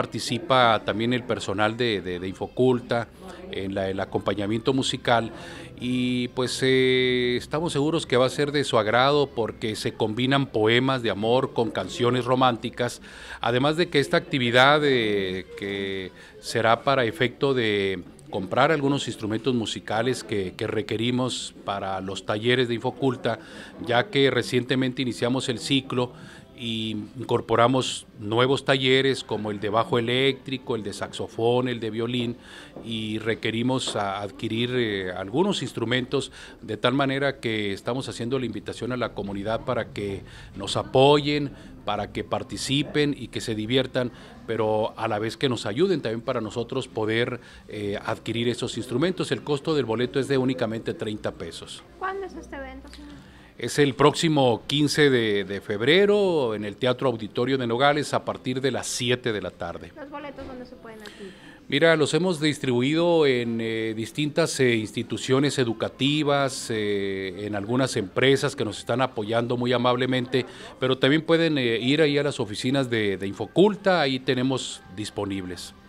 participa también el personal de, de, Infoculta en el acompañamiento musical y pues eh, estamos seguros que va a ser de su agrado porque se combinan poemas de amor con canciones románticas, además de que esta actividad eh, que será para efecto de comprar algunos instrumentos musicales que, que, requerimos para los talleres de Infoculta, ya que recientemente iniciamos el ciclo y incorporamos nuevos talleres como el de bajo eléctrico, el de saxofón, el de violín y requerimos adquirir eh, algunos instrumentos de tal manera que estamos haciendo la invitación a la comunidad para que nos apoyen, para que participen y que se diviertan, pero a la vez que nos ayuden también para nosotros poder eh, adquirir esos instrumentos. El costo del boleto es de únicamente 30 pesos. ¿Cuándo es este evento? Es el próximo 15 de, febrero en el Teatro Auditorio de Nogales a partir de las 7 de la tarde. ¿Los boletos dónde se pueden adquirir? Mira, los hemos distribuido en eh, distintas eh, instituciones educativas, eh, en algunas empresas que nos están apoyando muy amablemente, pero también pueden ir ahí a las oficinas de Infoculta, ahí tenemos disponibles.